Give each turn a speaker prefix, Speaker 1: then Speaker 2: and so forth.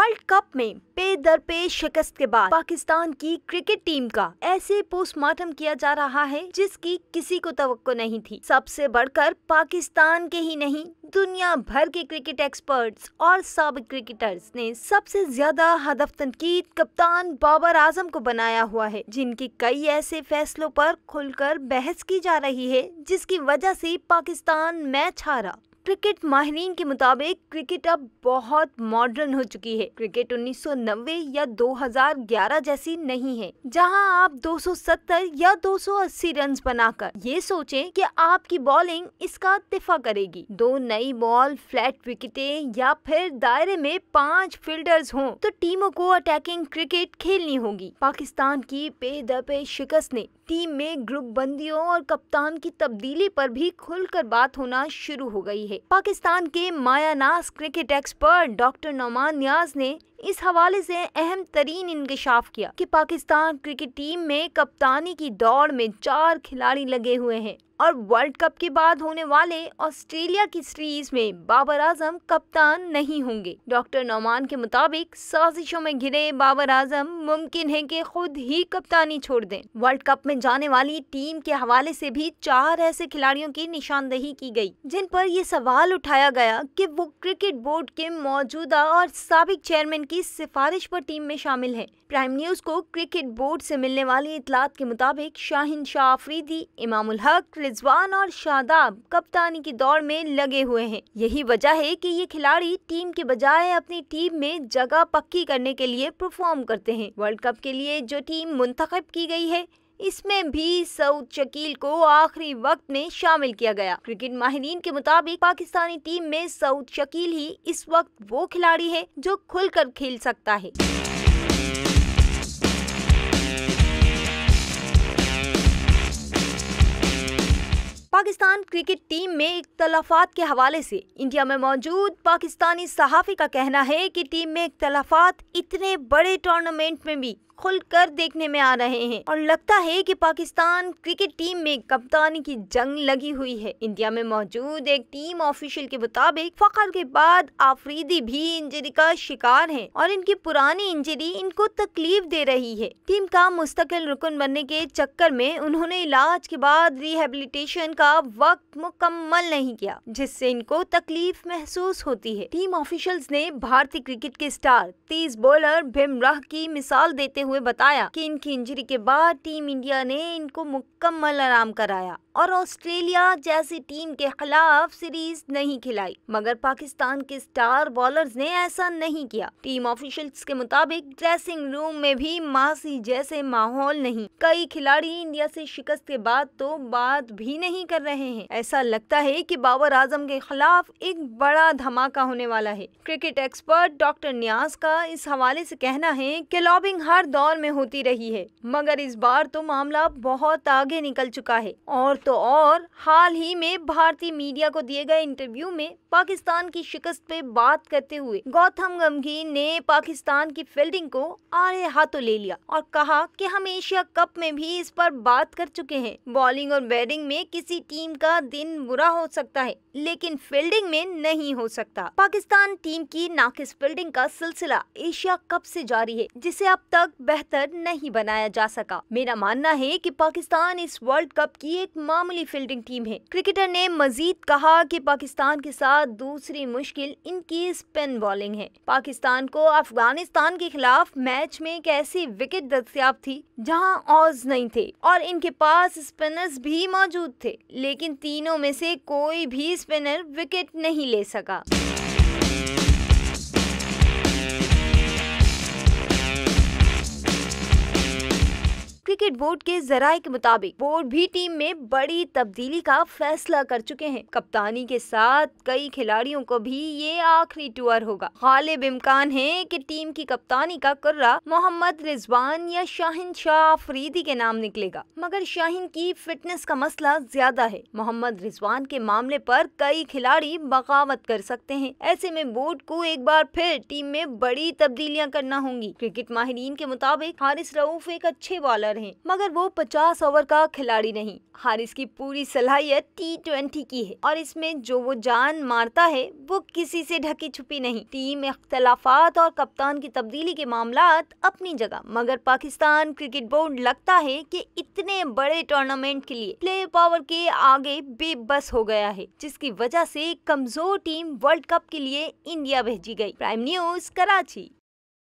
Speaker 1: world cup में पे दर पे शिकस्त के बाद पाकिस्तान की क्रिकेट टीम का ऐसे पोस्टमार्टम किया जा रहा है जिसकी किसी को तो नहीं थी सबसे बढ़कर पाकिस्तान के ही नहीं दुनिया भर के क्रिकेट एक्सपर्ट्स और सबक क्रिकेटर्स ने सबसे ज्यादा हदफ तनकीद कप्तान बाबर आजम को बनाया हुआ है जिनके कई ऐसे फैसलों पर खुलकर बहस की जा रही है जिसकी वजह से पाकिस्तान मैच हारा क्रिकेट माहरीन के मुताबिक क्रिकेट अब बहुत मॉडर्न हो चुकी है क्रिकेट 1990 या 2011 जैसी नहीं है जहां आप 270 या 280 रन बनाकर ये सोचें कि आपकी बॉलिंग इसका इतफा करेगी दो नई बॉल फ्लैट विकेटें या फिर दायरे में पांच फील्डर्स हों तो टीमों को अटैकिंग क्रिकेट खेलनी होगी पाकिस्तान की पे शिकस्त ने टीम में ग्रुप बंदियों और कप्तान की तब्दीली पर भी खुलकर बात होना शुरू हो गई है है पाकिस्तान के मायानास cricket expert doctor Nauman Niaz ने इस हवाले से अहम तरीन इंकशाफ किया कि पाकिस्तान क्रिकेट टीम में कप्तानी की दौड़ में चार खिलाड़ी लगे हुए हैं और वर्ल्ड कप के बाद होने वाले ऑस्ट्रेलिया की सीरीज में बाबर आजम कप्तान नहीं होंगे डॉक्टर नौमान के मुताबिक साजिशों में घिरे बाबर आजम मुमकिन है कि खुद ही कप्तानी छोड़ दें वर्ल्ड कप में जाने वाली टीम के हवाले से भी चार ऐसे खिलाड़ियों की निशानदेही की गई जिन पर यह सवाल उठाया गया कि वो क्रिकेट बोर्ड के मौजूदा और सबक चेयरमैन की सिफारिश पर टीम में शामिल हैं प्राइम न्यूज को क्रिकेट बोर्ड से मिलने वाली इतलात के मुताबिक शाहिन शाह आफरीदी इमामुल हक रिजवान और शादाब कप्तानी की दौड़ में लगे हुए हैं यही वजह है कि ये खिलाड़ी टीम के बजाय अपनी टीम में जगह पक्की करने के लिए परफॉर्म करते हैं वर्ल्ड कप के लिए जो टीम मुंतखब की गई है इसमें भी सऊद शकील को आखिरी वक्त में शामिल किया गया क्रिकेट माहरीन के मुताबिक पाकिस्तानी टीम में सऊद शकील ही इस वक्त वो खिलाड़ी है जो खुलकर खेल सकता है पाकिस्तान क्रिकेट टीम में इख्तलाफात के हवाले से इंडिया में मौजूद पाकिस्तानी सहाफ़ी का कहना है कि टीम में इख्तलाफात इतने बड़े टूर्नामेंट में भी खुलकर देखने में आ रहे हैं और लगता है कि पाकिस्तान क्रिकेट टीम में कप्तानी की जंग लगी हुई है इंडिया में मौजूद एक टीम ऑफिशियल के मुताबिक फखर के बाद आफरीदी भी इंजरी का शिकार है और इनकी पुरानी इंजरी इनको तकलीफ दे रही है टीम का मुस्तकिल रुकन बनने के चक्कर में उन्होंने इलाज के बाद रिहेबिलिटेशन का वक्त मुकम्मल नहीं किया जिससे इनको तकलीफ महसूस होती है टीम ऑफिशियल्स ने भारतीय क्रिकेट के स्टार तेज बॉलर भीमराह की मिसाल देते हुए हुए बताया कि इनकी इंजरी के बाद टीम इंडिया ने इनको मुकम्मल आराम कराया और ऑस्ट्रेलिया जैसी टीम के खिलाफ सीरीज नहीं खिलाई मगर पाकिस्तान के स्टार बॉलर्स ने ऐसा नहीं किया टीम ऑफिशियल्स के मुताबिक ड्रेसिंग रूम में भी मासी जैसे माहौल नहीं कई खिलाड़ी इंडिया से शिकस्त के बाद तो बात भी नहीं कर रहे हैं ऐसा लगता है कि बाबर आजम के खिलाफ एक बड़ा धमाका होने वाला है क्रिकेट एक्सपर्ट डॉक्टर न्यास का इस हवाले ऐसी कहना है की लॉबिंग हर दौर में होती रही है मगर इस बार तो मामला बहुत आगे निकल चुका है और तो और हाल ही में भारतीय मीडिया को दिए गए इंटरव्यू में पाकिस्तान की शिकस्त पे बात करते हुए गौतम गंभीर ने पाकिस्तान की फील्डिंग को आड़े हाथों ले लिया और कहा कि हम एशिया कप में भी इस पर बात कर चुके हैं बॉलिंग और बैटिंग में किसी टीम का दिन बुरा हो सकता है लेकिन फील्डिंग में नहीं हो सकता पाकिस्तान टीम की नाकिस फील्डिंग का सिलसिला एशिया कप ऐसी जारी है जिसे अब तक बेहतर नहीं बनाया जा सका मेरा मानना है की पाकिस्तान इस वर्ल्ड कप की एक मामूली फील्डिंग टीम है क्रिकेटर ने मजीद कहा कि पाकिस्तान के साथ दूसरी मुश्किल इनकी स्पिन बॉलिंग है पाकिस्तान को अफगानिस्तान के खिलाफ मैच में एक ऐसी विकेट दस्तियाब थी जहां ऑज नहीं थे और इनके पास स्पिनर्स भी मौजूद थे लेकिन तीनों में से कोई भी स्पिनर विकेट नहीं ले सका क्रिकेट बोर्ड के जराये के मुताबिक बोर्ड भी टीम में बड़ी तब्दीली का फैसला कर चुके हैं कप्तानी के साथ कई खिलाड़ियों को भी ये आखिरी टूर होगा गालिब इम्कान है कि टीम की कप्तानी का कुर्रा मोहम्मद रिजवान या शाहिन शाह अफरीदी के नाम निकलेगा मगर शाहिन की फिटनेस का मसला ज्यादा है मोहम्मद रिजवान के मामले पर कई खिलाड़ी बगावत कर सकते हैं ऐसे में बोर्ड को एक बार फिर टीम में बड़ी तब्दीलियां करना होंगी क्रिकेट माहरीन के मुताबिक हारिस रऊफ एक अच्छे बॉलर हैं हैं मगर वो 50 ओवर का खिलाड़ी नहीं हारिस की पूरी सलाहियत टी ट्वेंटी की है और इसमें जो वो जान मारता है वो किसी से ढकी छुपी नहीं टीम अख्तलाफात और कप्तान की तब्दीली के मामला अपनी जगह मगर पाकिस्तान क्रिकेट बोर्ड लगता है कि इतने बड़े टूर्नामेंट के लिए प्ले पावर के आगे बेबस हो गया है जिसकी वजह से कमजोर टीम वर्ल्ड कप के लिए इंडिया भेजी गई प्राइम न्यूज कराची